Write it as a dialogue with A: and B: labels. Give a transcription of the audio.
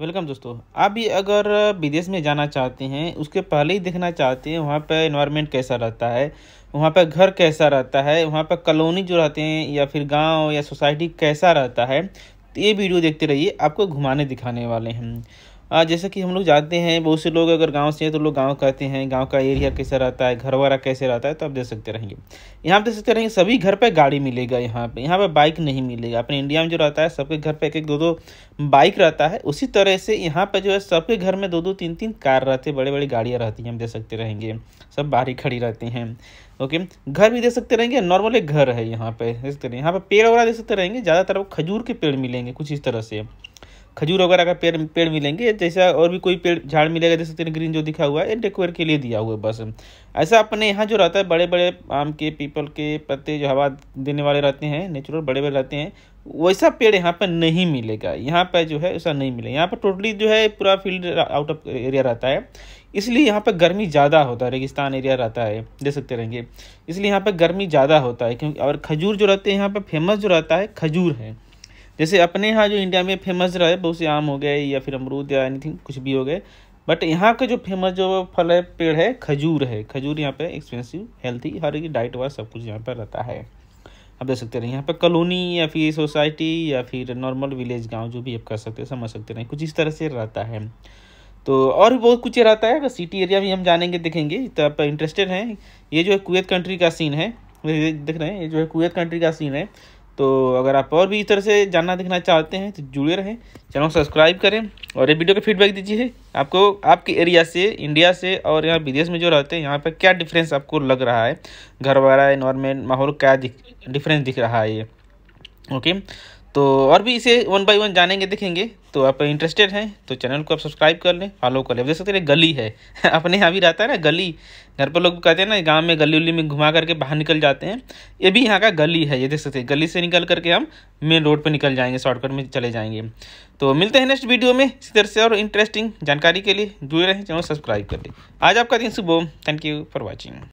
A: welcome दोस्तों आप भी अगर विदेश में जाना चाहते हैं उसके पहले ही देखना चाहते हैं वहाँ पर इन्वायरमेंट कैसा रहता है वहाँ पर घर कैसा रहता है वहाँ पर कॉलोनी जो रहते हैं या फिर गांव या सोसाइटी कैसा रहता है तो ये वीडियो देखते रहिए आपको घुमाने दिखाने वाले हैं जैसा कि हम लोग जानते हैं बहुत से लोग अगर गांव से हैं तो लोग गांव कहते हैं गांव का एरिया कैसा रहता है घर वाला कैसे रहता है तो आप देख सकते रहेंगे यहाँ पर देख सकते रहेंगे सभी घर पर गाड़ी मिलेगा यहाँ पर यहाँ पर बाइक नहीं मिलेगा अपने इंडिया में जो रहता है सबके घर पर एक एक दो दो बाइक रहता है उसी तरह से यहाँ पर जो है सबके घर में दो दो तीन तीन कार रहते बड़ी बड़ी गाड़ियाँ रहती हैं हम देख सकते रहेंगे सब बाहरी खड़ी रहती हैं ओके घर भी देख सकते रहेंगे नॉर्मल एक घर है यहाँ पे देख सकते रहेंगे यहाँ पर पेड़ वगैरह देख सकते रहेंगे ज़्यादातर खजूर के पेड़ मिलेंगे कुछ इस तरह से खजूर वगैरह का पेड़ पेड़ मिलेंगे जैसा और भी कोई पेड़ झाड़ मिलेगा जैसे तेरे ग्रीन जो दिखा हुआ है इन डेकोर के लिए दिया हुआ है बस ऐसा अपने यहाँ जो रहता है बड़े बड़े आम के पीपल के पत्ते जो हवा देने वाले रहते हैं नेचुरल बड़े बड़े रहते हैं वैसा पेड़ यहाँ पर नहीं मिलेगा यहाँ पर जो है ऐसा नहीं मिलेगा यहाँ पर टोटली जो है पूरा फील्ड आउट ऑफ एरिया रहता है इसलिए यहाँ पर गर्मी ज़्यादा होता है रेगिस्तान एरिया रहता है दे सकते रहेंगे इसलिए यहाँ पर गर्मी ज़्यादा होता है क्योंकि और खजूर जो रहते हैं यहाँ पर फेमस जो रहता है खजूर है जैसे अपने यहाँ जो इंडिया में फेमस रहा है बहुत से आम हो गए या फिर अमरूद या एनीथिंग कुछ भी हो गए बट यहाँ का जो फेमस जो फल है पेड़ है खजूर है खजूर यहाँ पे एक्सपेंसिव हेल्थी हर एक डाइट वाइज सब कुछ यहाँ पर रहता है आप देख सकते रहें यहाँ पर कॉलोनी या फिर सोसाइटी या फिर नॉर्मल विलेज गांव जो भी आप कर सकते हैं समझ सकते रहें कुछ इस तरह से रहता है तो और भी बहुत कुछ रहता है अगर सिटी एरिया भी हम जानेंगे देखेंगे तो आप इंटरेस्टेड हैं ये जो है कुवैत कंट्री का सीन है देख रहे हैं ये जो है कुवैत कंट्री का सीन है तो अगर आप और भी इस तरह से जानना देखना चाहते हैं तो जुड़े रहें चैनल सब्सक्राइब करें और ये वीडियो का फीडबैक दीजिए आपको आपके एरिया से इंडिया से और यहाँ विदेश में जो रहते हैं यहाँ पर क्या डिफरेंस आपको लग रहा है घर वाला इन्वायरमेंट माहौल क्या डिफरेंस दिख रहा है ये ओके तो और भी इसे वन बाई वन जानेंगे देखेंगे तो आप इंटरेस्टेड हैं तो चैनल को आप सब्सक्राइब कर लें फॉलो कर लें जैसे तेरे गली है अपने यहाँ भी रहता है ना गली घर पर लोग कहते हैं ना गांव में गली उली में घुमा करके बाहर निकल जाते हैं ये भी यहाँ का गली है ये देख सकते हैं गली से निकल करके हम मेन रोड पर निकल जाएंगे शॉर्टकट में चले जाएंगे तो मिलते हैं नेक्स्ट वीडियो में इसी तरह से और इंटरेस्टिंग जानकारी के लिए जुड़े रहें चैनल सब्सक्राइब कर लें आज आपका दिन सुबह थैंक यू फॉर वॉचिंग